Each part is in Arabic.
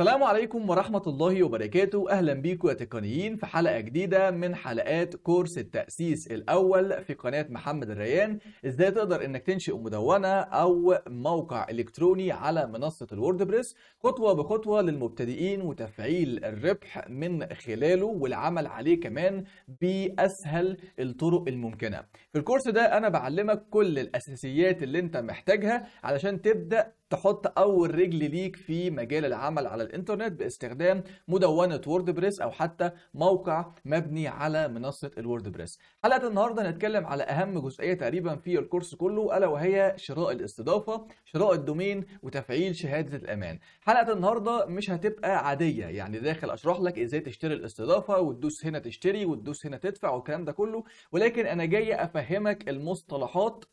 السلام عليكم ورحمة الله وبركاته أهلا بيكم يا تقنيين في حلقة جديدة من حلقات كورس التأسيس الأول في قناة محمد الريان إزاي تقدر إنك تنشئ مدونة أو موقع إلكتروني على منصة الوردبريس خطوة بخطوة للمبتدئين وتفعيل الربح من خلاله والعمل عليه كمان بأسهل الطرق الممكنة في الكورس ده أنا بعلمك كل الأساسيات اللي أنت محتاجها علشان تبدأ تحط اول رجل ليك في مجال العمل على الانترنت باستخدام مدونه ووردبريس او حتى موقع مبني على منصه الووردبريس حلقه النهارده هنتكلم على اهم جزئيه تقريبا في الكورس كله الا وهي شراء الاستضافه شراء الدومين وتفعيل شهاده الامان حلقه النهارده مش هتبقى عاديه يعني داخل اشرح لك ازاي تشتري الاستضافه وتدوس هنا تشتري وتدوس هنا تدفع والكلام ده كله ولكن انا جاي افهمك المصطلحات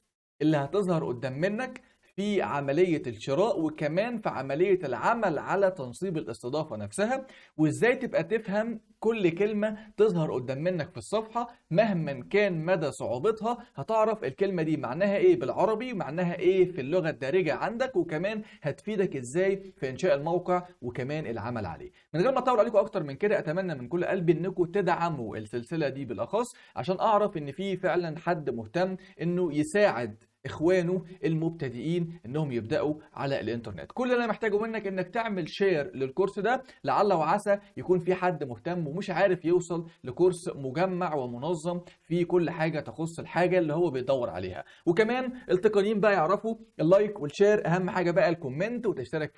اللي هتظهر قدام منك في عملية الشراء وكمان في عملية العمل على تنصيب الاستضافة نفسها وازاي تبقى تفهم كل كلمة تظهر قدام منك في الصفحة مهما كان مدى صعوبتها هتعرف الكلمة دي معناها ايه بالعربي معناها ايه في اللغة الدارجة عندك وكمان هتفيدك ازاي في انشاء الموقع وكمان العمل عليه من غير ما اطول عليكم اكتر من كده اتمنى من كل قلبي انكم تدعموا السلسلة دي بالاخص عشان اعرف ان في فعلا حد مهتم انه يساعد اخوانه المبتدئين انهم يبداوا على الانترنت كل اللي انا محتاجه منك انك تعمل شير للكورس ده لعل وعسى يكون في حد مهتم ومش عارف يوصل لكورس مجمع ومنظم في كل حاجه تخص الحاجه اللي هو بيدور عليها وكمان التقنيين بقى يعرفوا اللايك والشير اهم حاجه بقى الكومنت وتشترك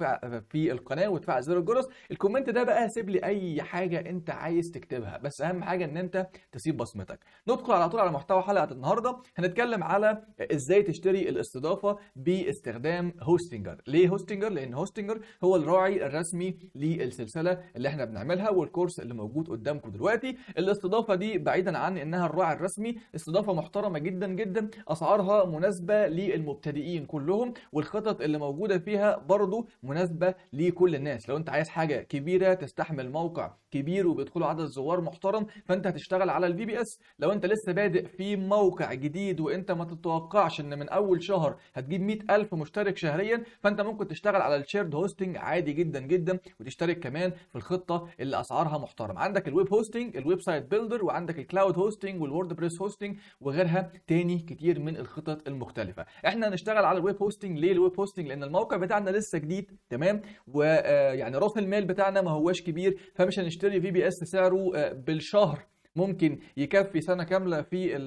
في القناه وتفعل زر الجرس الكومنت ده بقى سيب لي اي حاجه انت عايز تكتبها بس اهم حاجه ان انت تسيب بصمتك ندخل على طول على محتوى حلقه النهارده هنتكلم على ازاي تشتري الاستضافه باستخدام هوستنجر ليه هوستنجر لان هوستنجر هو الراعي الرسمي للسلسله اللي احنا بنعملها والكورس اللي موجود قدامكم دلوقتي الاستضافه دي بعيدا عن انها الراعي الرسمي استضافه محترمه جدا جدا اسعارها مناسبه للمبتدئين كلهم والخطط اللي موجوده فيها برضو مناسبه لكل الناس لو انت عايز حاجه كبيره تستحمل موقع كبير وبيدخله عدد زوار محترم فانت هتشتغل على البي بي اس لو انت لسه بادئ في موقع جديد وانت ما تتوقعش ان من من اول شهر هتجيب 100000 مشترك شهريا فانت ممكن تشتغل على الشيرد هوستنج عادي جدا جدا وتشترك كمان في الخطه اللي اسعارها محترمه عندك الويب هوستنج الويب سايت بيلدر وعندك الكلاود هوستنج والووردبريس هوستنج وغيرها تاني كتير من الخطط المختلفه احنا هنشتغل على الويب هوستنج ليه الويب هوستنج لان الموقع بتاعنا لسه جديد تمام ويعني آه، راس المال بتاعنا ما هواش كبير فمش هنشتري في بي اس سعره آه، بالشهر ممكن يكفي سنه كامله في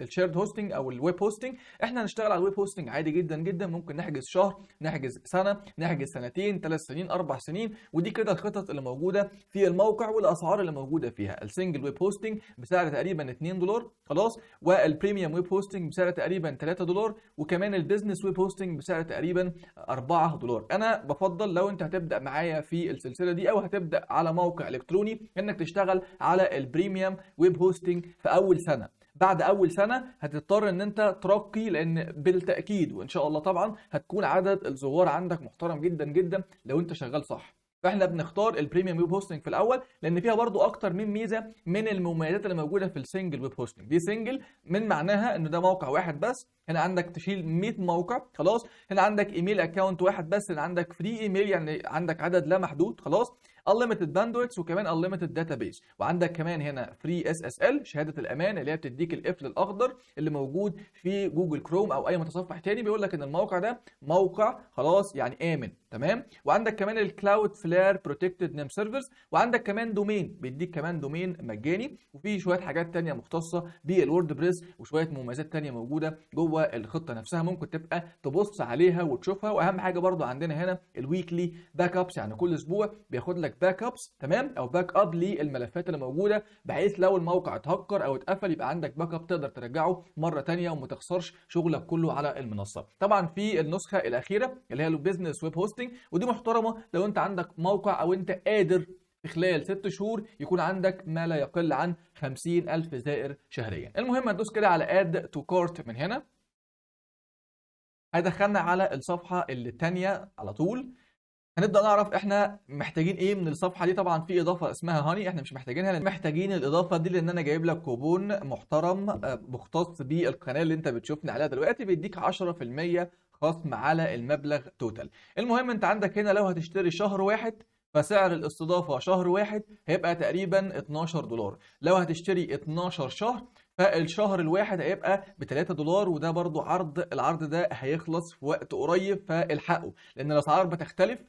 الشيرد هوستنج او الويب هوستنج احنا هنشتغل على الويب هوستنج عادي جدا جدا ممكن نحجز شهر نحجز سنه نحجز سنتين ثلاث سنين اربع سنين ودي كده الخطط اللي موجوده في الموقع والاسعار اللي موجوده فيها السنجل ويب هوستنج بسعر تقريبا 2 دولار خلاص والبريميوم ويب هوستنج بسعر تقريبا 3 دولار وكمان البيزنس ويب هوستنج بسعر تقريبا 4 دولار انا بفضل لو انت هتبدا معايا في السلسله دي او هتبدا على موقع الكتروني انك تشتغل على البريميوم ويب هوستنج في اول سنه بعد اول سنه هتضطر ان انت ترقي لان بالتاكيد وان شاء الله طبعا هتكون عدد الزوار عندك محترم جدا جدا لو انت شغال صح فاحنا بنختار البريميوم ويب هوستنج في الاول لان فيها برضو اكتر من ميزه من المميزات اللي موجوده في السنجل ويب هوستنج دي سنجل من معناها ان ده موقع واحد بس هنا عندك تشيل 100 موقع خلاص هنا عندك ايميل اكونت واحد بس هنا عندك فري ايميل يعني عندك عدد لا محدود خلاص unlimited bandwidth وكمان unlimited database وعندك كمان هنا free SSL شهاده الامان اللي هي بتديك القفل الاخضر اللي موجود في جوجل كروم او اي متصفح تاني بيقول لك ان الموقع ده موقع خلاص يعني امن تمام وعندك كمان الكلاود فلير بروتكتد نيم سيرفرز وعندك كمان دومين بيديك كمان دومين مجاني وفي شويه حاجات تانية مختصه بالووردبريس وشويه مميزات تانية موجوده جوه الخطه نفسها ممكن تبقى تبص عليها وتشوفها واهم حاجه برضو عندنا هنا الويكلي باك ابس يعني كل اسبوع بياخد لك باك ابس تمام او باك اب للملفات اللي موجوده بحيث لو الموقع اتهكر او اتقفل يبقى عندك باك اب تقدر ترجعه مره ثانيه وما تخسرش شغلك كله على المنصه طبعا في النسخه الاخيره اللي هي البيزنس ويب هوستنج ودي محترمه لو انت عندك موقع او انت قادر في خلال ست شهور يكون عندك ما لا يقل عن 50000 زائر شهريا المهم هندوس كده على اد تو كارت من هنا هيدخلنا على الصفحه الثانيه على طول هنبدا نعرف احنا محتاجين ايه من الصفحه دي طبعا في اضافه اسمها هاني احنا مش محتاجينها لان محتاجين الاضافه دي لان انا جايب لك كوبون محترم آه، مختص بالقناه اللي انت بتشوفني عليها دلوقتي بيديك 10% خصم على المبلغ توتال المهم انت عندك هنا لو هتشتري شهر واحد فسعر الاستضافه شهر واحد هيبقى تقريبا 12 دولار لو هتشتري 12 شهر فالشهر الواحد هيبقى ب 3 دولار وده برضو عرض العرض ده هيخلص في وقت قريب فالحقه لان الاسعار بتختلف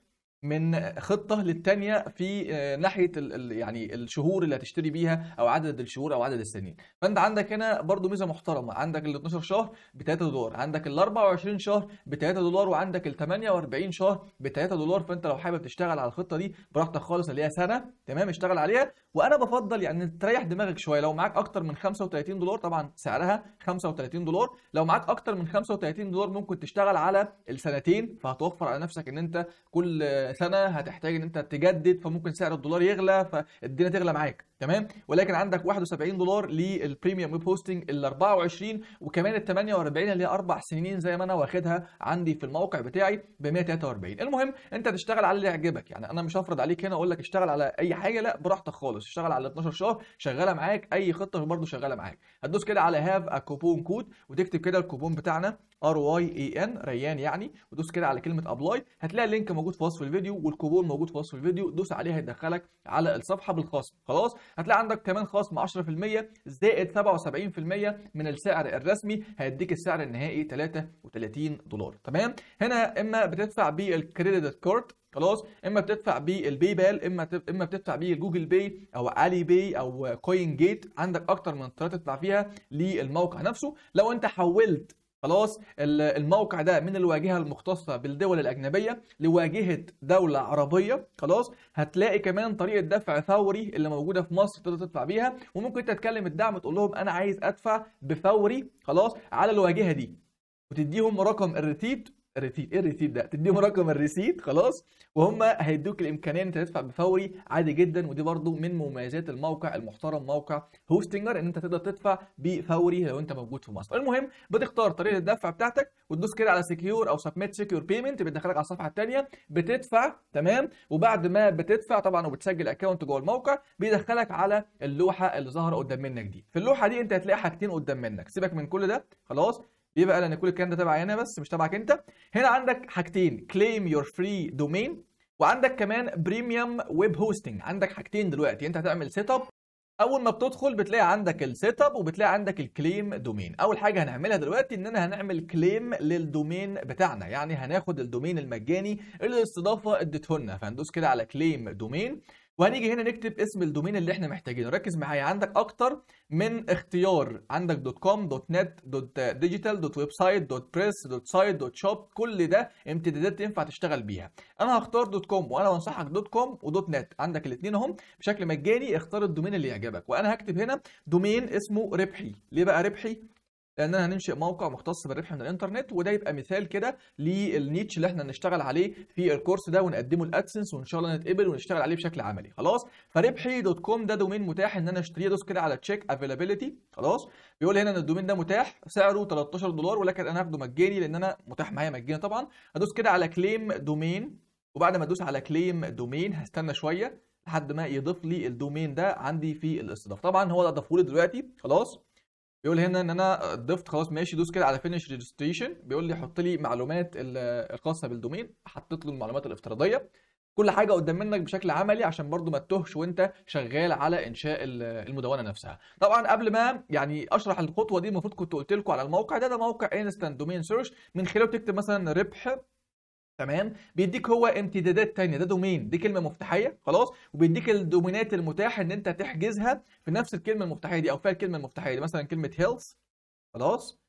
من خطه للتانيه في آه، ناحيه يعني الشهور اللي هتشتري بيها او عدد الشهور او عدد السنين فانت عندك هنا برضو ميزه محترمه عندك ال 12 شهر ب 3 دولار عندك ال 24 شهر ب 3 دولار وعندك ال 48 شهر ب 3 دولار فانت لو حابب تشتغل على الخطه دي براحتك خالص اللي هي سنه تمام اشتغل عليها وانا بفضل يعني تريح دماغك شويه لو معاك اكتر من 35 دولار طبعا سعرها 35 دولار لو معاك اكتر من 35 دولار ممكن تشتغل على السنتين فهتوفر على نفسك ان انت كل سنه هتحتاج ان انت تجدد فممكن سعر الدولار يغلى فالدنيا تغلى معاك تمام ولكن عندك 71 دولار للبريميوم ويب هوستنج ال 24 وكمان ال 48 اللي هي اربع سنين زي ما انا واخدها عندي في الموقع بتاعي ب 143 المهم انت تشتغل على اللي يعجبك يعني انا مش هفرض عليك هنا اقول لك اشتغل على اي حاجه لا براحتك خالص اشتغل على 12 شهر شغاله معاك اي خطه برضه شغاله معاك هتدوس كده على هاف ا كوبون كود وتكتب كده الكوبون بتاعنا ار واي اي ان ريان يعني ودوس كده على كلمه ابلاي هتلاقي اللينك موجود في وصف الفيديو والكوبون موجود في وصف الفيديو دوس عليه هيدخلك على الصفحه بالخصم خلاص هتلاقي عندك كمان خصم 10% زائد 77% من السعر الرسمي هيديك السعر النهائي 33 دولار تمام هنا اما بتدفع بالكريدت كارد خلاص اما بتدفع بالباي بال اما اما بتدفع بالجوجل باي او علي باي او كوين جيت عندك اكتر من طريقه تدفع فيها للموقع نفسه لو انت حولت خلاص الموقع ده من الواجهه المختصه بالدول الاجنبيه لواجهه دوله عربيه خلاص هتلاقي كمان طريقه دفع فوري اللي موجوده في مصر تقدر تدفع بيها وممكن تتكلم الدعم تقول لهم انا عايز ادفع بفوري خلاص على الواجهه دي وتديهم رقم الريسيبت الريسيت ايه الريسيت ده تديهم رقم الريسيت خلاص وهم هيدوك الامكانيه ان انت تدفع بفوري عادي جدا ودي برده من مميزات الموقع المحترم موقع هوستنجر ان انت تقدر تدفع بفوري لو انت موجود في مصر المهم بتختار طريقه الدفع بتاعتك وتدوس كده على سكيور او سبميت سكيور بيمنت بيدخلك على الصفحه الثانيه بتدفع تمام وبعد ما بتدفع طبعا وبتسجل اكونت جوه الموقع بيدخلك على اللوحه اللي ظاهره قدام منك دي في اللوحه دي انت هتلاقي حاجتين قدام منك سيبك من كل ده خلاص يبقى ايه لان كل الكلام ده تبعي انا بس مش تبعك انت هنا عندك حاجتين كليم يور فري دومين وعندك كمان بريميوم ويب هوستنج عندك حاجتين دلوقتي انت هتعمل سيت اب اول ما بتدخل بتلاقي عندك السيت اب وبتلاقي عندك الكليم دومين اول حاجه هنعملها دلوقتي اننا هنعمل كليم للدومين بتاعنا يعني هناخد الدومين المجاني اللي الاستضافه ادته لنا فهندوس كده على كليم دومين وهنيجي هنا نكتب اسم الدومين اللي احنا محتاجينه ركز معايا عندك اكتر من اختيار عندك دوت كوم دوت نت دوت ديجيتال دوت ويب سايت دوت بريس دوت سايت دوت شوب كل ده امتدادات تنفع تشتغل بيها انا هختار دوت كوم وانا بنصحك دوت كوم ودوت نت عندك الاثنين اهم بشكل مجاني اختار الدومين اللي يعجبك وانا هكتب هنا دومين اسمه ربحي ليه بقى ربحي لان انا هننشئ موقع مختص بالربح من الانترنت وده يبقى مثال كده للنيتش اللي احنا هنشتغل عليه في الكورس ده ونقدمه لادسنس وان شاء الله نتقبل ونشتغل عليه بشكل عملي خلاص فربحي دوت كوم ده دومين متاح ان انا اشتريه دوس كده على تشيك افيلابيلتي خلاص بيقول هنا ان الدومين ده متاح سعره 13 دولار ولكن انا هاخده مجاني لان انا متاح معايا مجاني طبعا هدوس كده على كليم دومين وبعد ما ادوس على كليم دومين هستنى شويه لحد ما يضيف لي الدومين ده عندي في الاستضافه طبعا هو ده ضافه لي دلوقتي خلاص بيقول هنا ان انا ضفت خلاص ماشي دوس كده على فينش ريجستريشن بيقول لي حط لي معلومات الخاصه بالدومين حطيت له المعلومات الافتراضيه كل حاجه قدام منك بشكل عملي عشان برضو ما تتهش وانت شغال على انشاء المدونه نفسها طبعا قبل ما يعني اشرح الخطوه دي المفروض كنت قلت لكم على الموقع ده ده موقع انستنت دومين سيرش من خلاله تكتب مثلا ربح تمام بيديك هو امتدادات تانية ده دومين دي كلمه مفتاحيه خلاص وبيديك الدومينات المتاح ان انت تحجزها في نفس الكلمه المفتاحيه دي او فيها الكلمه المفتاحيه دي مثلا كلمه هيلث خلاص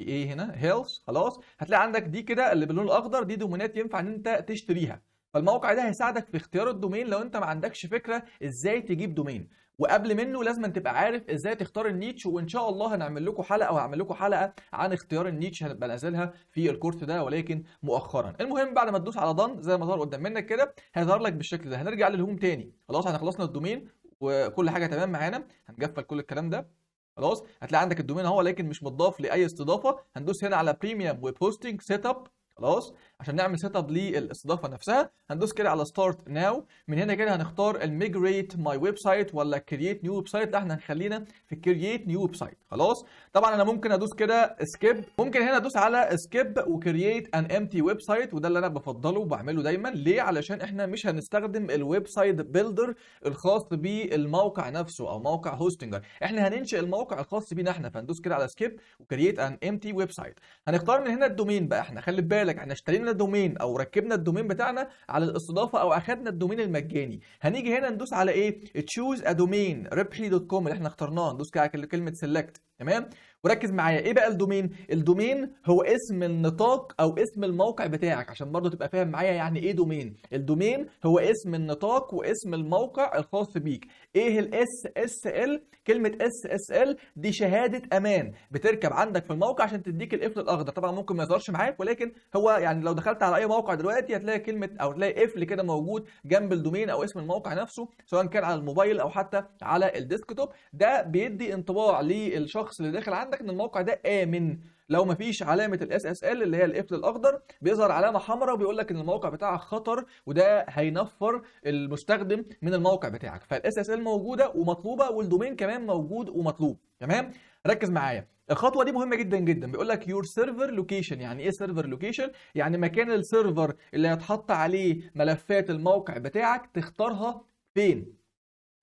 ايه هنا هيلث خلاص هتلاقي عندك دي كده اللي باللون الاخضر دي دومينات ينفع ان انت تشتريها فالموقع ده هيساعدك في اختيار الدومين لو انت ما عندكش فكره ازاي تجيب دومين وقبل منه لازم تبقى عارف ازاي تختار النيتش وان شاء الله هنعمل لكم حلقه وهعمل لكم حلقه عن اختيار النيتش هنبقى نازلها في الكورس ده ولكن مؤخرا المهم بعد ما تدوس على ضن زي ما ظهر قدام منك كده هيظهر لك بالشكل ده هنرجع للهوم تاني خلاص احنا خلصنا الدومين وكل حاجه تمام معانا هنقفل كل الكلام ده خلاص هتلاقي عندك الدومين اهو لكن مش متضاف لاي استضافه هندوس هنا على بريميوم وبوستنج سيت اب خلاص عشان نعمل سيت اب للاستضافه نفسها هندوس كده على ستارت ناو من هنا كده هنختار الميجريت ماي ويب سايت ولا كرييت نيو ويب سايت لا احنا هنخلينا في كرييت نيو ويب سايت خلاص طبعا انا ممكن ادوس كده سكيب ممكن هنا ادوس على سكيب وكرييت ان امتي ويب سايت وده اللي انا بفضله وبعمله دايما ليه علشان احنا مش هنستخدم الويب سايت بيلدر الخاص بالموقع نفسه او موقع هوستنجر احنا هننشئ الموقع الخاص بينا احنا فندوس كده على سكيب وكرييت ان امتي ويب سايت هنختار من هنا الدومين بقى احنا خلي بالك احنا اشترينا عملنا دومين او ركبنا الدومين بتاعنا على الاستضافه او اخدنا الدومين المجاني هنيجي هنا ندوس على ايه تشوز ا دومين ربحي دوت كوم اللي احنا اخترناه ندوس على كلمه سيلكت تمام وركز معايا ايه بقى الدومين الدومين هو اسم النطاق او اسم الموقع بتاعك عشان برضه تبقى فاهم معايا يعني ايه دومين الدومين هو اسم النطاق واسم الموقع الخاص بيك ايه الاس اس ال كلمه اس اس ال دي شهاده امان بتركب عندك في الموقع عشان تديك القفل الاخضر طبعا ممكن ما يظهرش معاك ولكن هو يعني لو دخلت على اي موقع دلوقتي هتلاقي كلمه او تلاقي قفل كده موجود جنب الدومين او اسم الموقع نفسه سواء كان على الموبايل او حتى على الديسكتوب ده بيدي انطباع للشخص الشخص اللي داخل عندك ان الموقع ده امن لو ما فيش علامه الاس اس ال اللي هي القفل الاخضر بيظهر علامه حمراء وبيقول لك ان الموقع بتاعك خطر وده هينفر المستخدم من الموقع بتاعك فالاس اس ال موجوده ومطلوبه والدومين كمان موجود ومطلوب تمام ركز معايا الخطوه دي مهمه جدا جدا بيقول لك يور سيرفر لوكيشن يعني ايه سيرفر لوكيشن يعني مكان السيرفر اللي هيتحط عليه ملفات الموقع بتاعك تختارها فين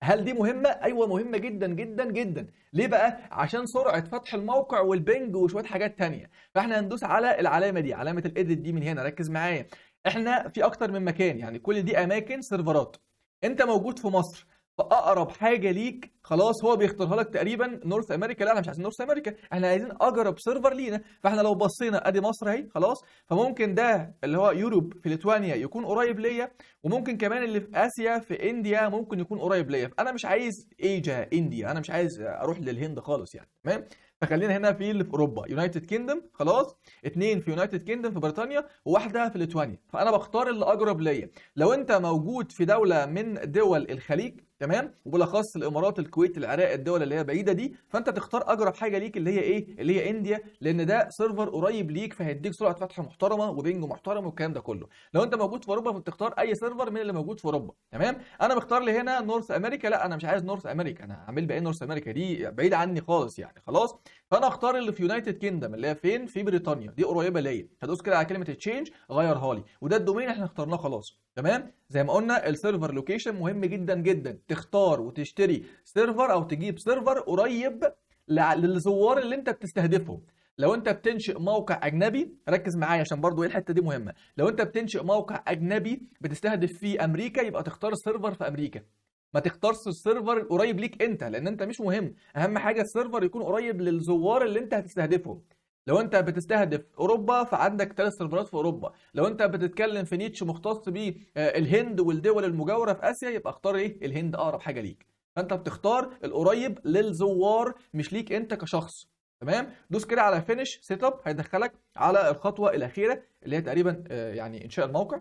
هل دي مهمه ايوه مهمه جدا جدا جدا ليه بقى عشان سرعه فتح الموقع والبنج وشويه حاجات تانية فاحنا هندوس على العلامه دي علامه الايديت دي من هنا ركز معايا احنا في اكتر من مكان يعني كل دي اماكن سيرفرات انت موجود في مصر فاقرب حاجه ليك خلاص هو بيختارها لك تقريبا نورث امريكا لا احنا مش عايزين نورث امريكا احنا عايزين اقرب سيرفر لينا فاحنا لو بصينا ادي مصر اهي خلاص فممكن ده اللي هو يوروب في ليتوانيا يكون قريب ليا وممكن كمان اللي في اسيا في انديا ممكن يكون قريب ليا فانا مش عايز ايجا انديا انا مش عايز اروح للهند خالص يعني تمام فخلينا هنا في اللي في اوروبا يونايتد كيندم خلاص اثنين في يونايتد كيندم في بريطانيا وواحده في ليتوانيا فانا بختار اللي اقرب ليا لو انت موجود في دوله من دول الخليج تمام وبالاخص الامارات الكويت العراق الدول اللي هي بعيده دي فانت تختار اقرب حاجه ليك اللي هي ايه اللي هي انديا لان ده سيرفر قريب ليك فهيديك سرعه فتح محترمه وبنج محترم والكلام ده كله لو انت موجود في اوروبا فبتختار اي سيرفر من اللي موجود في اوروبا تمام انا مختار لي هنا نورث امريكا لا انا مش عايز نورث امريكا انا هعمل بايه نورث امريكا دي بعيده عني خالص يعني خلاص فانا اختار اللي في يونايتد كيندم اللي هي فين في بريطانيا دي قريبه ليا هدوس كده على كلمه تشينج غيرها لي وده الدومين احنا اخترناه خلاص تمام زي ما قلنا السيرفر لوكيشن مهم جدا جدا تختار وتشتري سيرفر او تجيب سيرفر قريب للزوار اللي انت بتستهدفهم لو انت بتنشئ موقع اجنبي ركز معايا عشان برضو ايه الحته دي مهمه لو انت بتنشئ موقع اجنبي بتستهدف فيه امريكا يبقى تختار السيرفر في امريكا ما تختارش السيرفر القريب ليك انت لان انت مش مهم اهم حاجه السيرفر يكون قريب للزوار اللي انت هتستهدفهم لو انت بتستهدف اوروبا فعندك ثلاث سيرفرات في اوروبا لو انت بتتكلم في نيتش مختص بالهند آه، والدول المجاوره في اسيا يبقى اختار ايه الهند اقرب حاجه ليك فانت بتختار القريب للزوار مش ليك انت كشخص تمام دوس كده على فينش سيت اب هيدخلك على الخطوه الاخيره اللي هي تقريبا آه، يعني انشاء الموقع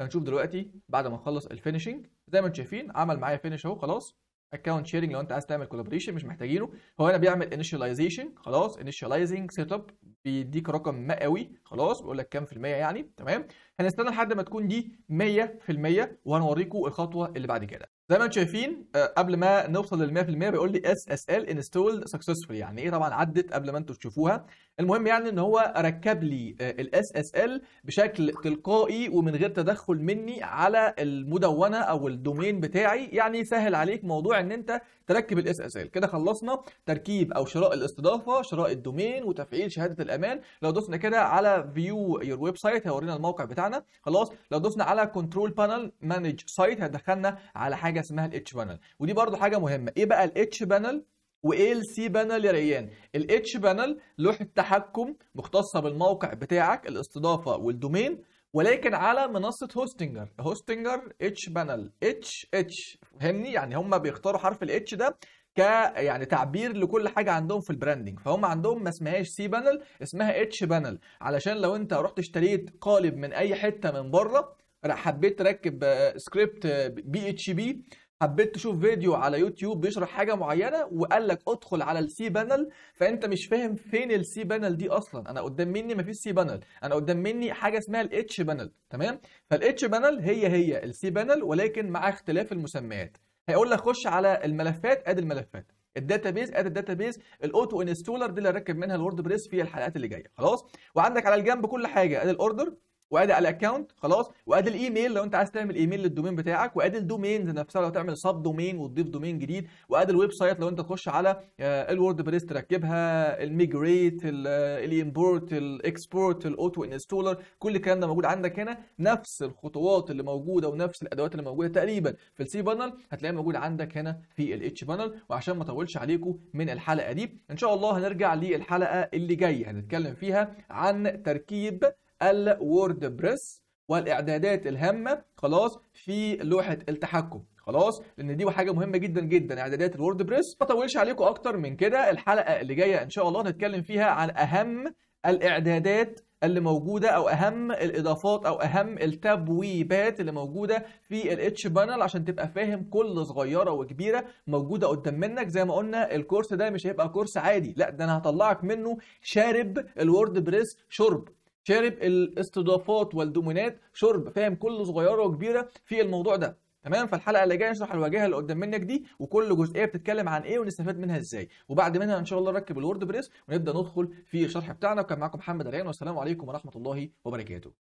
هنشوف دلوقتي بعد ما نخلص الفينشنج زي ما انتم شايفين عمل معايا فينش اهو خلاص اكونت شيرنج لو انت عايز تعمل كولابريشن مش محتاجينه هو هنا بيعمل انيشاليزيشن خلاص انيشاليزنج سيت اب بيديك رقم مئوي خلاص بيقول لك كام في المية يعني تمام هنستنى لحد ما تكون دي 100% وهنوريكم الخطوه اللي بعد كده زي ما انتم شايفين آه، قبل ما نوصل لل 100% بيقول لي اس اس ال انستولد سكسسفول يعني ايه طبعا عدت قبل ما انتم تشوفوها المهم يعني ان هو ركب لي الاس آه، اس ال بشكل تلقائي ومن غير تدخل مني على المدونه او الدومين بتاعي يعني سهل عليك موضوع ان انت تركب الاس اس ال كده خلصنا تركيب او شراء الاستضافه شراء الدومين وتفعيل شهاده الامان لو دوسنا كده على فيو يور ويب سايت هيورينا الموقع بتاعنا خلاص لو دوسنا على كنترول بانل مانج سايت هيدخلنا على حاجه اسمها الاتش بانل ودي برده حاجه مهمه ايه بقى الاتش بانل وايه السي بانل يا ريان الاتش بانل لوحه تحكم مختصه بالموقع بتاعك الاستضافه والدومين ولكن على منصه هوستنجر هوستنجر اتش بانل اتش اتش فهمني يعني هم بيختاروا حرف الاتش ده ك يعني تعبير لكل حاجه عندهم في البراندنج فهم عندهم ما اسمهاش سي بانل اسمها اتش بانل علشان لو انت رحت اشتريت قالب من اي حته من بره حبيت تركب سكريبت بي اتش بي حبيت تشوف فيديو على يوتيوب بيشرح حاجه معينه وقال لك ادخل على السي بانل فانت مش فاهم فين السي بانل دي اصلا انا قدام مني مفيش سي بانل انا قدام مني حاجه اسمها الاتش بانل تمام فالاتش بانل هي هي السي بانل ولكن مع اختلاف المسميات هيقول لك خش على الملفات ادي الملفات الداتابيز الداتا الداتابيز الاوتو انستولر دي اللي هركب منها الوردبريس في الحلقات اللي جايه خلاص وعندك على الجنب كل حاجه ادي الاوردر وادي الاكونت خلاص وادي الايميل لو انت عايز تعمل ايميل للدومين بتاعك وادي الدومينز نفسها لو تعمل سب دومين وتضيف دومين جديد وادي الويب سايت لو انت تخش على آه، الورد بريس تركبها الميجريت الامبورت الاكسبورت الاوتو انستولر كل الكلام ده موجود عندك هنا نفس الخطوات اللي موجوده ونفس الادوات اللي موجوده تقريبا في السي بانل هتلاقيها موجوده عندك هنا في الاتش بانل وعشان ما اطولش عليكم من الحلقه دي ان شاء الله هنرجع للحلقه اللي جايه هنتكلم فيها عن تركيب الووردبريس والاعدادات الهامه خلاص في لوحه التحكم خلاص لان دي حاجه مهمه جدا جدا اعدادات الووردبريس ما اطولش عليكم اكتر من كده الحلقه اللي جايه ان شاء الله هنتكلم فيها عن اهم الاعدادات اللي موجوده او اهم الاضافات او اهم التبويبات اللي موجوده في الاتش بانل عشان تبقى فاهم كل صغيره وكبيره موجوده قدام منك زي ما قلنا الكورس ده مش هيبقى كورس عادي لا ده انا هطلعك منه شارب الوورد بريس شرب شارب الاستضافات والدومينات شرب فاهم كل صغيره وكبيره في الموضوع ده تمام فالحلقه اللي جايه نشرح الواجهه اللي قدام منك دي وكل جزئيه بتتكلم عن ايه ونستفاد منها ازاي وبعد منها ان شاء الله نركب الوورد بريس ونبدا ندخل في الشرح بتاعنا وكان معاكم محمد ريان والسلام عليكم ورحمه الله وبركاته